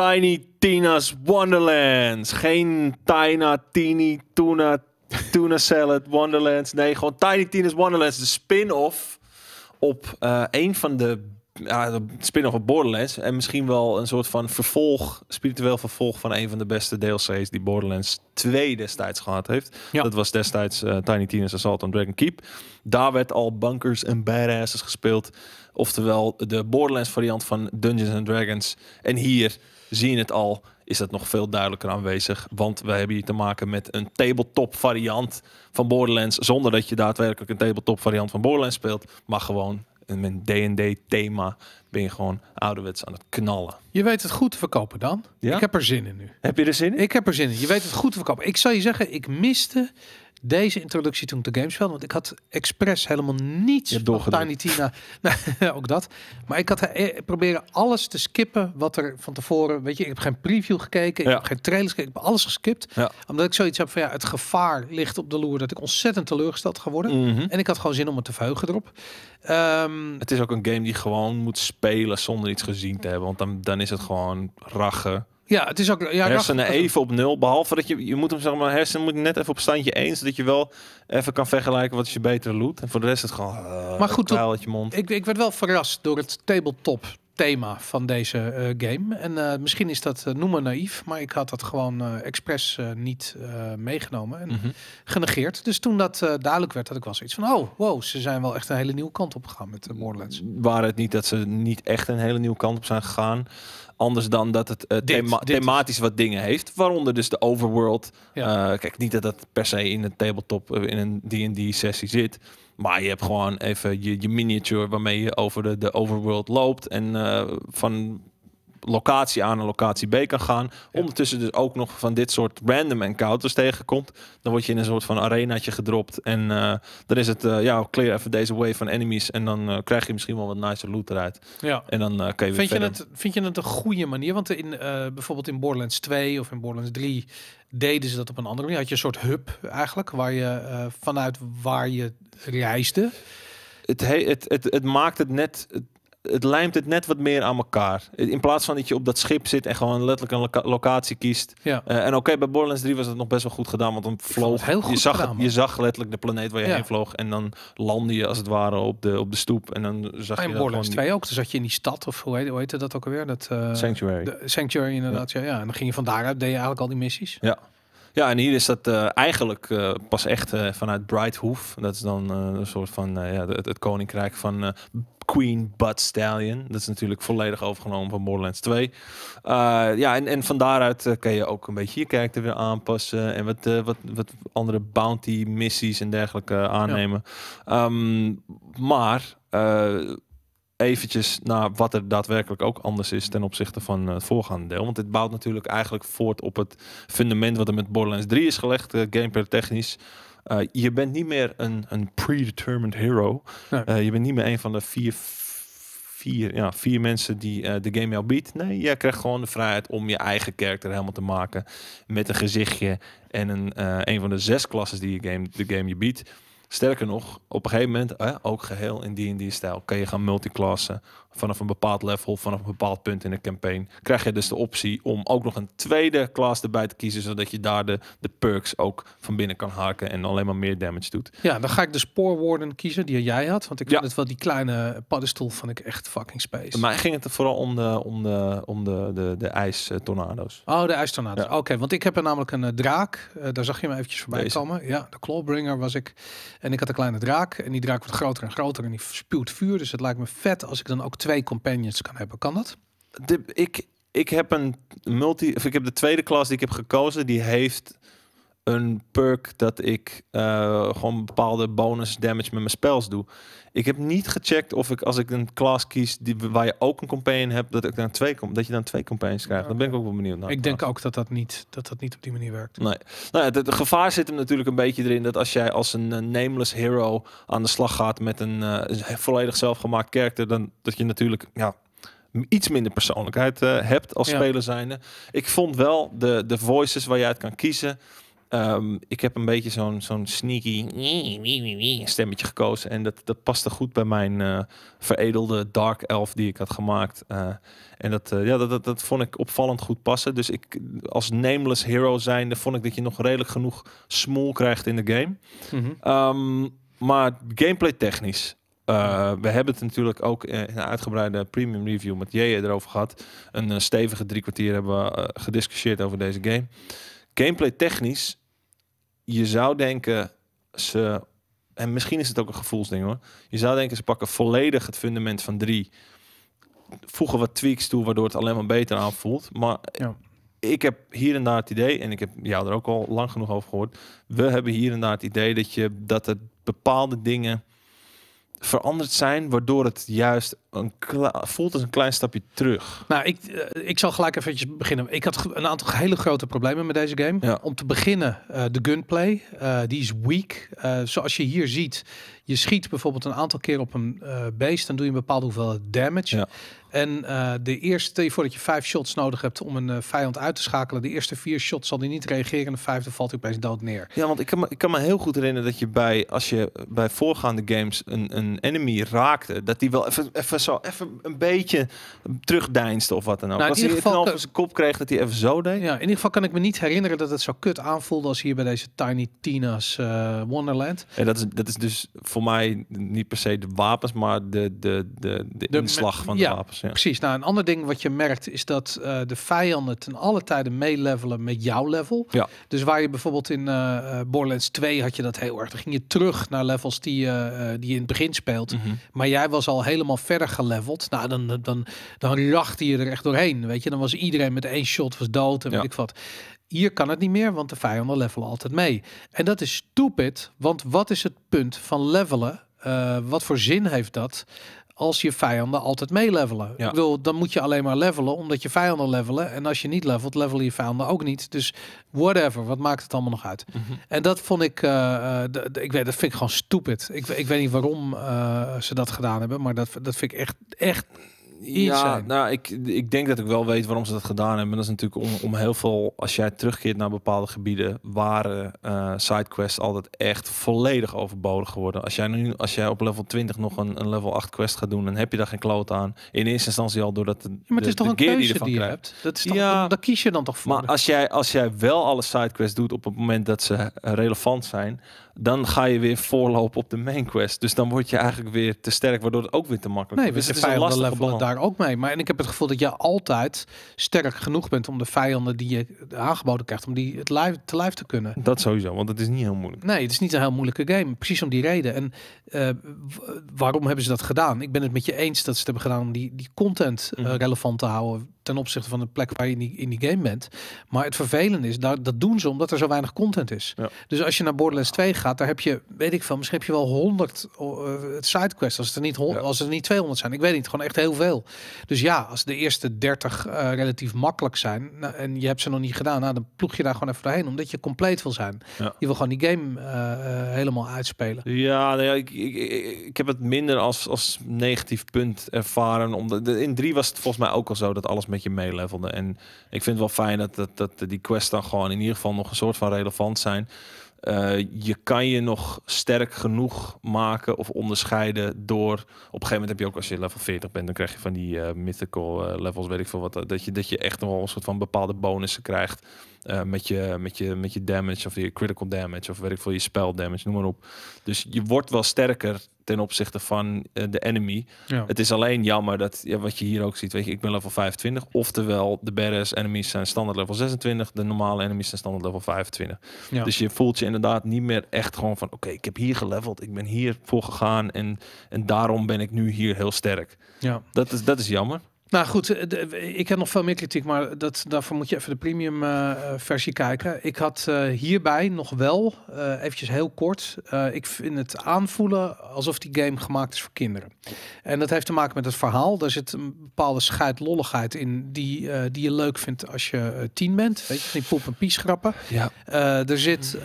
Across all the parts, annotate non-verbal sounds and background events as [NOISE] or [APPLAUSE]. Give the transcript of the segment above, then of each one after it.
Tiny Tina's Wonderlands. Geen Tina, Tini, Tuna, Tuna Salad, Wonderlands. Nee, gewoon Tiny Tina's Wonderlands. De spin-off op eh, een van de ja, spin-off op Borderlands. En misschien wel een soort van vervolg, spiritueel vervolg van een van de beste DLC's die Borderlands 2 destijds gehad heeft. Ja. Dat was destijds eh, Tiny Tina's Assault on Dragon Keep. Daar werd al Bunkers en Badasses gespeeld. Oftewel de Borderlands variant van Dungeons and Dragons. En hier zie je het al, is dat nog veel duidelijker aanwezig. Want we hebben hier te maken met een tabletop variant van Borderlands. Zonder dat je daadwerkelijk een tabletop variant van Borderlands speelt. Maar gewoon met een D&D thema ben je gewoon ouderwets aan het knallen. Je weet het goed te verkopen dan. Ja? Ik heb er zin in nu. Heb je er zin in? Ik heb er zin in. Je weet het goed te verkopen. Ik zal je zeggen, ik miste deze introductie toen games gamesveld, Want ik had expres helemaal niets van Tiny Tina. [LAUGHS] [LAUGHS] ook dat. Maar ik had eh, proberen alles te skippen wat er van tevoren... Weet je, ik heb geen preview gekeken. Ja. Ik heb geen trailers gekeken. Ik heb alles geskipt. Omdat ik zoiets heb van, ja, het gevaar ligt op de loer... dat ik ontzettend teleurgesteld ga worden. Mhm. En ik had gewoon zin om het te verheugen erop. Ehm, het is ook een game die gewoon moet spelen zonder iets gezien te hebben. Want dan, dan is het gewoon rachen. Ja, het is ook... Ja, hersenen even op nul. Behalve dat je, je moet hem zeg maar, hersenen moet net even op standje 1. Zodat je wel even kan vergelijken wat je beter loot. En voor de rest is het gewoon... Uh, maar goed, je mond. Ik, ik werd wel verrast door het tabletop thema van deze eh, game. En eh, misschien is dat, eh, noemen naïef, maar ik had dat gewoon expres niet meegenomen en mhm. genegeerd. Dus toen dat duidelijk werd, dat ik was iets van, oh, wow, ze zijn wel echt een hele nieuwe kant op gegaan met de Borderlands. Waren het niet dat ze niet echt een hele nieuwe kant op zijn gegaan, anders dan dat het uh, thematisch wat dingen heeft. Waaronder dus de overworld. kijk, niet dat dat per se in een tabletop, in een D&D-sessie zit. Maar je hebt gewoon even je, miniature waarmee je over de, de overworld loopt. En eh, van locatie A naar locatie B kan gaan. Ondertussen dus ook nog van dit soort random encounters tegenkomt. Dan word je in een soort van arenaatje gedropt. En eh, dan is het, uh, ja, clear even deze wave van enemies. En dan krijg je misschien wel wat nice loot eruit. Ja. En dan kan je vind je het, vind je het een goede manier? Want in, bijvoorbeeld in Borderlands 2 of in Borderlands 3 deden ze dat op een andere manier. Had je een soort hub eigenlijk, waar je eh, vanuit waar je reisde. Het, het, het, het maakt het net het lijmt het net wat meer aan elkaar. In plaats van dat je op dat schip zit en gewoon letterlijk een locatie kiest. Ja. Eh, en oké, bij Borderlands 3 was dat nog best wel goed gedaan, want dan vloog heel goed je, zag gedaan, je zag letterlijk de planeet waar je heen vloog en dan landde je als het ware op de, op de stoep. En dan zag ah, je Borderlands 2 ook, toen zat je in die stad of hoe heet, dat ook alweer? Dat, eh, Sanctuary. Sanctuary inderdaad, ja. En dan ging je van daaruit, deed je eigenlijk al die missies. Ja. Ja, en hier is dat eh, eigenlijk pas echt uh, vanuit Hoof. Dat is dan een soort van ja, het, het, koninkrijk van Queen Butt Stallion. Dat is natuurlijk volledig overgenomen van Borderlands 2. Eh, ja, en, en van daaruit eh, kan je ook een beetje je karakter weer aanpassen. En wat, eh, wat, wat andere bounty missies en dergelijke aannemen. Ehm, maar eventjes naar wat er daadwerkelijk ook anders is ten opzichte van het voorgaande deel. Want dit bouwt natuurlijk eigenlijk voort op het fundament wat er met Borderlands 3 is gelegd, gameplay technisch. Eh, je bent niet meer een, een predetermined hero. Eh, je bent niet meer een van de vier, vier, ja, vier mensen die eh, de game jou biedt. Nee, jij krijgt gewoon de vrijheid om je eigen karakter helemaal te maken. Met een gezichtje en een, een van de zes klassen die je game, de game je biedt. Sterker nog, op een gegeven moment, ook geheel in die en die stijl, kan je gaan multiclassen vanaf een bepaald level, vanaf een bepaald punt in de campaign. Krijg je dus de optie om ook nog een tweede class erbij te kiezen, zodat je daar de, de perks ook van binnen kan haken en alleen maar meer damage doet. Ja, dan ga ik de spoorwoorden kiezen die jij had, want ik vind het wel die kleine paddenstoel van ik echt fucking space. Maar ging het er vooral om de, om de, om de, de, de ijstornado's? Oh, de ijstornado's. Ja. Oké, want ik heb er namelijk een eh, draak. Eh, daar zag je me eventjes voorbij komen. Ja, de Clawbringer was ik. En ik had een kleine draak. En die draak wordt groter en groter. En die spuwt vuur. Dus het lijkt me vet als ik dan ook twee companions kan hebben. Kan dat? De, ik, ik heb een multi. Of ik heb de tweede klas die ik heb gekozen. Die heeft een perk dat ik eh, gewoon bepaalde bonus damage met mijn spells doe. Ik heb niet gecheckt of ik als ik een class kies die, waar je ook een campaign hebt, dat, ik dan twee, dat je dan twee campaigns krijgt. Dan ben ik ook wel benieuwd naar. Ik denk ook dat dat, niet, dat dat niet op die manier werkt. Nee. Nou, het, het gevaar zit hem natuurlijk een beetje erin dat als jij als een nameless hero aan de slag gaat met eh, een volledig zelfgemaakt karakter, dan dat je natuurlijk ja, iets minder persoonlijkheid eh, hebt als speler zijnde. Ik vond wel de, de voices waar je uit kan kiezen Ehm, ik heb een beetje zo'n zo'n sneaky stemmetje gekozen. En dat, dat paste goed bij mijn eh, veredelde dark elf die ik had gemaakt. Eh, en dat, eh, ja, dat, dat, dat, vond ik opvallend goed passen. Dus ik, als nameless hero zijnde vond ik dat je nog redelijk genoeg smol krijgt in de game. Mhm. Ehm, maar gameplay technisch. we hebben het natuurlijk ook in een uitgebreide premium review met J e erover gehad. Een stevige drie kwartier hebben we gediscussieerd over deze game. Gameplay technisch je zou denken, ze. En misschien is het ook een gevoelsding hoor. Je zou denken, ze pakken volledig het fundament van drie. Voegen wat tweaks toe, waardoor het alleen maar beter aanvoelt. Maar ja. ik heb hier en daar het idee, en ik heb jou er ook al lang genoeg over gehoord. We hebben hier en daar het idee dat, je, dat er bepaalde dingen veranderd zijn, waardoor het juist een voelt als een klein stapje terug. Nou, ik, eh, ik zal gelijk eventjes beginnen. Ik had een aantal hele grote problemen met deze game. Om te beginnen, eh, de gunplay, eh, die is weak. zoals je hier ziet, je schiet bijvoorbeeld een aantal keer op een eh, beest, dan doe je een bepaalde hoeveelheid damage. En eh, de eerste, voordat je vijf shots nodig hebt om een eh, vijand uit te schakelen, de eerste vier shots zal die niet reageren en de vijfde valt hij opeens dood neer. Ja, want ik kan, me, ik kan me heel goed herinneren dat je bij, als je bij voorgaande games een, een enemy raakte, dat die wel even, even zo, even een beetje terugdeinste of wat dan ook. Nou, als in ieder geval, knal van zijn kop kreeg, dat hij even zo deed. Ja, in ieder geval kan ik me niet herinneren dat het zo kut aanvoelde als hier bij deze Tiny Tina's Wonderland. En dat is, dat is dus voor mij niet per se de wapens, maar de, de, de, de, inslag van ja, de wapens. Ja. Precies. Nou, een ander ding wat je merkt is dat eh, de vijanden ten alle tijden meelevelen met jouw level. Ja. Dus waar je bijvoorbeeld in uh, Borderlands 2 had je dat heel erg. Dan ging je terug naar levels die, uh, die je in het begin speelt. Mhm. Maar jij was al helemaal verder geleveld. Nou, dan, dan, dan, dan je er echt doorheen. Weet je, dan was iedereen met één shot was dood en weet ik wat. Hier kan het niet meer, want de vijanden levelen altijd mee. En dat is stupid, want wat is het punt van levelen? Eh, wat voor zin heeft dat als je vijanden altijd meelevelen? Ja. Ik bedoel, dan moet je alleen maar levelen omdat je vijanden levelen. En als je niet levelt, levelen je vijanden ook niet. Dus whatever, wat maakt het allemaal nog uit? Mhm. En dat vond ik, eh, eh, ik weet, dat vind ik gewoon stupid. Ik, ik weet niet waarom ze dat gedaan hebben, maar dat, dat vind ik echt, echt ja, Nou, ik, ik denk dat ik wel weet waarom ze dat gedaan hebben. dat is natuurlijk om, om heel veel, als jij terugkeert naar bepaalde gebieden, waren uh, sidequests altijd echt volledig overbodig geworden. Als jij nu, als jij op level 20 nog een, een level 8 quest gaat doen, dan heb je daar geen kloot aan. In eerste instantie al doordat de, ja, maar het is de, toch een keuze die, je hebt. Dat is toch, kies je dan toch voor. Maar als jij, als jij wel alle sidequests doet op het moment dat ze relevant zijn, dan ga je weer voorlopen op de main quest. Dus dan word je eigenlijk weer te sterk, waardoor het ook weer te makkelijk nee, dus het is een lastige daar ook mee. Maar en ik heb het gevoel dat je altijd sterk genoeg bent om de vijanden die je aangeboden krijgt, om die het live, te live te kunnen. Dat sowieso, want het is niet heel moeilijk. Nee, het is niet een heel moeilijke game. Precies om die reden. En eh, waarom hebben ze dat gedaan? Ik ben het met je eens dat ze het hebben gedaan om die, die content eh, mhm. relevant te houden ten opzichte van de plek waar je in die, in die game bent. Maar het vervelende is, dat, dat doen ze omdat er zo weinig content is. Dus als je naar Borderlands 2 gaat, daar heb je, weet ik veel, misschien heb je wel 100 eh, sidequests. Als het er niet, ja. als er niet 200 zijn, ik weet niet, gewoon echt heel veel. Dus ja, als de eerste 30 eh, relatief makkelijk zijn nou, en je hebt ze nog niet gedaan, nou, dan ploeg je daar gewoon even doorheen, omdat je compleet wil zijn. Je wil gewoon die game eh, helemaal uitspelen. Ja, nou ik, ik, ik, heb het minder als, als negatief punt ervaren. Omdat, in 3 was het volgens mij ook al zo dat alles met je meelevelde. En ik vind het wel fijn dat, dat, dat die quests dan gewoon in ieder geval nog een soort van relevant zijn. Eh, je kan je nog sterk genoeg maken of onderscheiden door. Op een gegeven moment heb je ook, als je level 40 bent, dan krijg je van die eh, mythical eh, levels, weet ik veel wat. Dat je, dat je echt nog wel een soort van bepaalde bonussen krijgt. met, je, met, je, met je damage of je critical damage of weet ik veel, je spell damage, noem maar op. Dus je wordt wel sterker ten opzichte van eh, de enemy. Het is alleen jammer dat ja, wat je hier ook ziet, weet je, ik ben level 25. Oftewel, de badass enemies zijn standaard level 26. De normale enemies zijn standaard level 25. Dus je voelt je inderdaad niet meer echt gewoon van oké, ik heb hier geleveld. Ik ben hier voor gegaan. En, en daarom ben ik nu hier heel sterk. Ja. Dat, is, dat is jammer. Nou goed, eh, eh, ik heb nog veel meer kritiek, maar dat, daarvoor moet je even de premium eh, versie kijken. Ik had hierbij nog wel, eventjes heel kort, ik vind het aanvoelen alsof die game gemaakt is voor kinderen. En dat heeft te maken met het verhaal. Daar zit een bepaalde scheidlolligheid in die, die je leuk vindt als je tien bent. Weet je, die poep en pies grappen. Ja. er zit,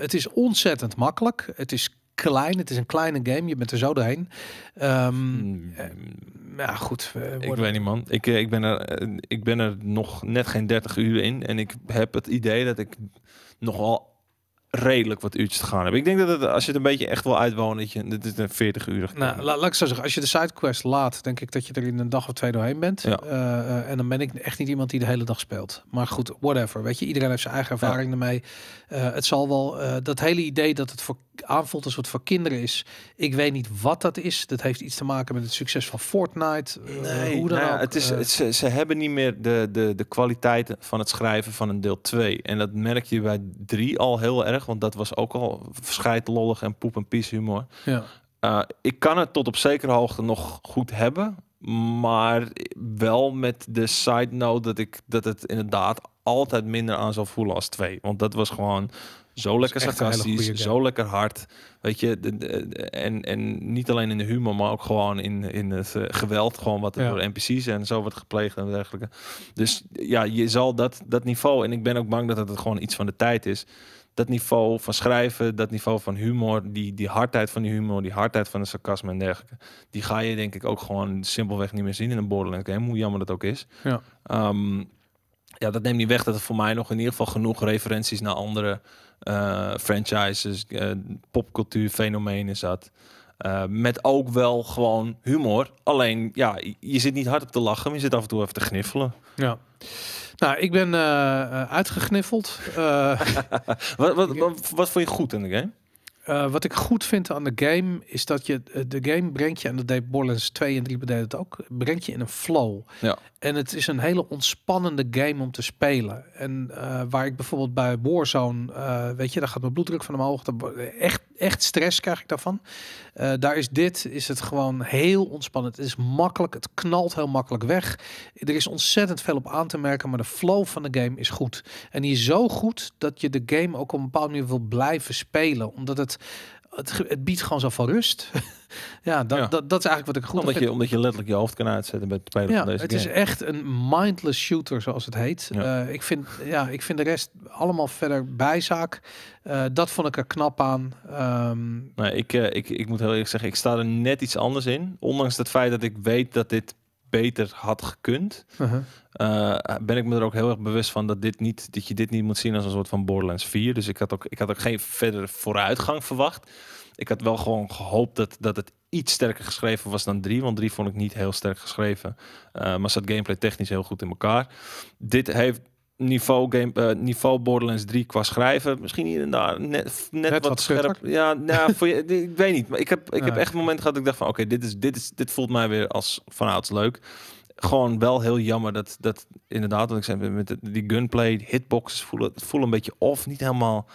het is ontzettend makkelijk. Het is klein. Het is een kleine game. Je bent er zo doorheen. Um, ja, goed. Eh, ik weet niet, man. Ik, eh, ik, ben er, ik ben er nog net geen 30 uur in. En ik heb het idee dat ik nogal redelijk wat uurtjes te gaan heb. Ik denk dat het, als je het een beetje echt wil uitwonen, dat je dit is een 40 uur. Nou, laat, ik zo zeggen, als je de sidequest laat, denk ik dat je er in een dag of twee doorheen bent. Ja. en dan ben ik echt niet iemand die de hele dag speelt. Maar goed, whatever. Weet je, iedereen heeft zijn eigen ervaring ermee. het zal wel dat hele idee dat het voor aanvoelt als wat voor kinderen is. Ik weet niet wat dat is. Dat heeft iets te maken met het succes van Fortnite. Eh, nee, hoe dan nou Het is, eh, ze, hebben niet meer de, de, de kwaliteit van het schrijven van een deel 2. En dat merk je bij 3 al heel erg. Want dat was ook al verschijt lollig en poep en pies humor. Ja. Eh, ik kan het tot op zekere hoogte nog goed hebben. Maar wel met de side note dat, ik, dat het inderdaad altijd minder aan zal voelen als twee. Want dat was gewoon zo lekker sarcastisch, zo lekker hard. Weet je, en, en niet alleen in de humor, maar ook gewoon in, in het eh, geweld. Gewoon wat er door NPC's en zo wordt gepleegd en dergelijke. Dus ja, je zal dat, dat niveau, en ik ben ook bang dat het gewoon iets van de tijd is. Dat niveau van schrijven, dat niveau van humor, die, die hardheid van die humor, die hardheid van de sarcasme en dergelijke. Die ga je denk ik ook gewoon simpelweg niet meer zien in een Borderlands game, hoe jammer dat ook is. Ja. Ehm, ja, dat neemt niet weg dat er voor mij nog in ieder geval genoeg referenties naar andere eh, franchises, eh, popcultuur, fenomenen zat. Eh, met ook wel gewoon humor. Alleen, ja, je zit niet hard op te lachen, maar je zit af en toe even te gniffelen. Ja. Nou, ik ben uitgegniffeld. [LAUGHS] wat, wat, [LAUGHS] wat, wat vond je goed in de game? Eh, wat ik goed vind aan de game is dat je eh, de game brengt je, en dat deed Borlands 2 en 3 deed het ook, brengt je in een flow. Ja. En het is een hele ontspannende game om te spelen. En eh, waar ik bijvoorbeeld bij Warzone, weet je, dat gaat mijn bloeddruk van omhoog. Echt, echt stress krijg ik daarvan. Eh, daar is dit, is het gewoon heel ontspannend. Het is makkelijk, het knalt heel makkelijk weg. Er is ontzettend veel op aan te merken, maar de flow van de game is goed. En die is zo goed dat je de game ook op een bepaalde manier wil blijven spelen. Omdat het het, het, biedt gewoon zo veel rust. [LAUGHS] ja, dat, Dat, dat, is eigenlijk wat ik goed omdat vind. Je, omdat je letterlijk je hoofd kan uitzetten met de ja, Het is echt een mindless shooter, zoals het heet. Eh, ik, vind, ja, ik vind de rest allemaal verder bijzaak. Uh, dat vond ik er knap aan. Um, ik, eh, ik, ik moet heel eerlijk zeggen, ik sta er net iets anders in. Ondanks het feit dat ik weet dat dit beter had gekund, uh ben ik me er ook heel erg bewust van dat, dit niet, dat je dit niet moet zien als een soort van Borderlands 4. Dus ik had ook, ik had ook geen verdere vooruitgang verwacht. Ik had wel gewoon gehoopt dat, dat het iets sterker geschreven was dan 3. Want 3 vond ik niet heel sterk geschreven. Uh, maar zat gameplay technisch heel goed in elkaar. Dit heeft niveau, game, eh, niveau Borderlands 3 qua schrijven. Misschien hier en daar net, net, wat, scherp. Ja, nou, [LAUGHS] voor je, ik weet niet. Maar ik heb, ik heb echt een moment gehad dat ik dacht van... oké, dit, is, dit, is, dit voelt mij weer als vanouds leuk. Gewoon wel heel jammer dat, dat inderdaad... wat ik zei, met die gunplay, hitboxes voelen, voelen een beetje off. Niet helemaal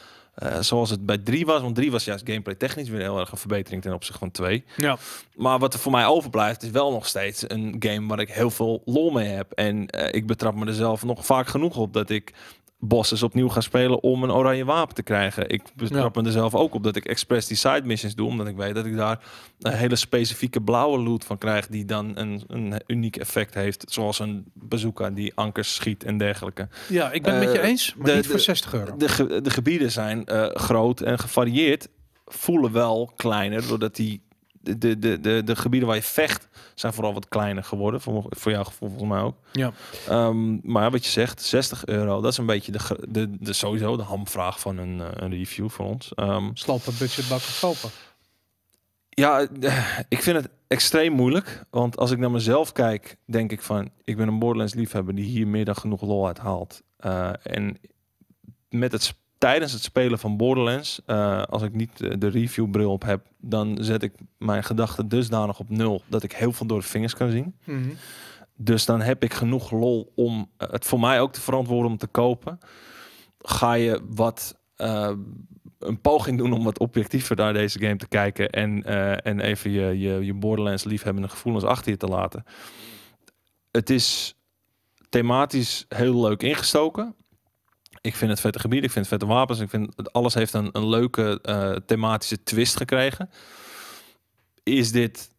eh, zoals het bij 3 was. Want 3 was juist gameplay technisch weer heel erg een verbetering ten opzichte van 2. Ja. Maar wat er voor mij overblijft is wel nog steeds een game waar ik heel veel lol mee heb. En eh, ik betrap me er zelf nog vaak genoeg op dat ik bosses opnieuw gaan spelen om een oranje wapen te krijgen. Ik betrap me er zelf ook op dat ik expres die side missions doe, omdat ik weet dat ik daar een hele specifieke blauwe loot van krijg die dan een, een uniek effect heeft, zoals een bezoeker die ankers schiet en dergelijke. Ja, ik ben het met je eh, eens, maar de, niet voor 60 euro. De, de gebieden zijn eh, groot en gevarieerd, voelen wel kleiner doordat die de, de, de, de gebieden waar je vecht zijn vooral wat kleiner geworden. Voor, voor jouw gevoel, volgens mij ook. Ja. Ehm, maar wat je zegt, 60 euro, dat is een beetje de, de, de sowieso de hamvraag van een, eh, een review voor ons. Um, ehm, budget, kopen. Ja, eh, ik vind het extreem moeilijk. Want als ik naar mezelf kijk, denk ik van... ik ben een Borderlands liefhebber die hier meer dan genoeg lol uit haalt. Eh, en met het tijdens het spelen van Borderlands, eh, als ik niet eh, de reviewbril op heb, dan zet ik mijn gedachten dusdanig op nul dat ik heel veel door de vingers kan zien. Mhm. Dus dan heb ik genoeg lol om eh, het voor mij ook te verantwoorden om te kopen. Ga je wat een poging doen om wat objectiever naar deze game te kijken en, en even je, je, je Borderlands liefhebbende gevoelens achter je te laten. Het is thematisch heel leuk ingestoken. Ik vind het vette gebied, ik vind het vette wapens. Ik vind alles heeft een, een leuke eh, thematische twist gekregen. Is dit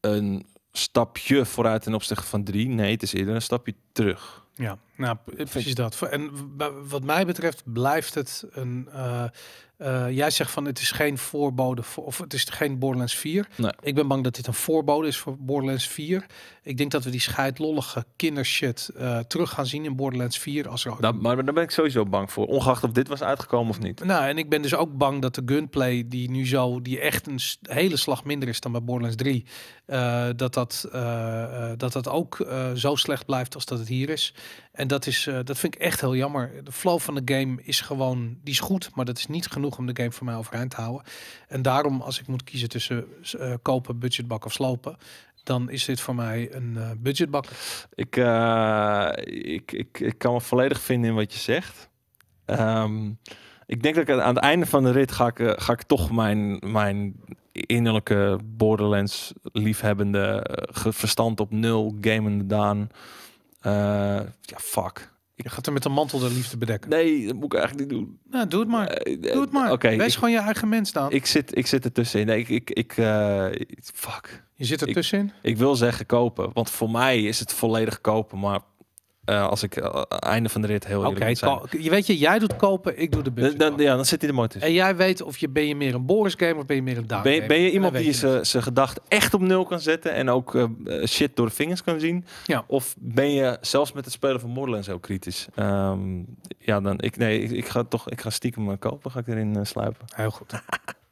een stapje vooruit ten opzichte van drie? Nee, het is eerder een stapje terug. Ja, nou, precies dat. En wat mij betreft blijft het een. Eh, eh, jij zegt van het is geen voorbode voor, of het is geen Borderlands 4. Ik ben bang dat dit een voorbode is voor Borderlands 4. Ik denk dat we die scheidlollige kindershit uh, terug gaan zien in Borderlands 4 als er dat, nou, maar daar ben ik sowieso bang voor, ongeacht of dit was uitgekomen of niet. Nou, en ik ben dus ook bang dat de gunplay die nu zo, die echt een hele slag minder is dan bij Borderlands 3, dat, dat, dat dat ook zo slecht blijft als dat het hier is. En dat, is, eh, dat vind ik echt heel jammer. De flow van de game is gewoon, die is goed, maar dat is niet genoeg om de game voor mij overeind te houden. En daarom, als ik moet kiezen tussen eh, kopen, budgetbak of slopen, dan is dit voor mij een eh, budgetbak. Ik, ik, ik, ik kan me volledig vinden in wat je zegt. Ehm, ik denk dat ik aan het einde van de rit ga ik, ga ik toch mijn, mijn innerlijke Borderlands liefhebbende verstand op nul gamende Daan eh, ja, fuck. Ik ga er met een mantel de liefde bedekken. Nee, dat moet ik eigenlijk niet doen. Nou, doe het maar. doe het maar. oké Wees gewoon je eigen mens dan. Ik zit, ik zit er tussenin. Nee, ik, ik, ik eh, fuck. Je zit er tussenin? ik, wil zeggen kopen. Want voor mij is het volledig kopen. Maar eh, als ik eh, einde van de rit heel eerlijk okay, zijn. Je weet je, jij doet kopen, ik doe de budget. Dan, ja, dan zit hij er mooi tussen. En jij weet of je ben je meer een Boris gamer of ben je meer een Daan ben, je, ben je iemand die zijn gedacht echt op nul kan zetten en ook eh, shit door de vingers kan zien? Ja. Of ben je zelfs met het spelen van Borderlands zo kritisch? Ehm, ja, dan ik nee, ik, ga toch ik ga stiekem kopen, ga ik erin sluipen. Heel goed. [LAUGHS]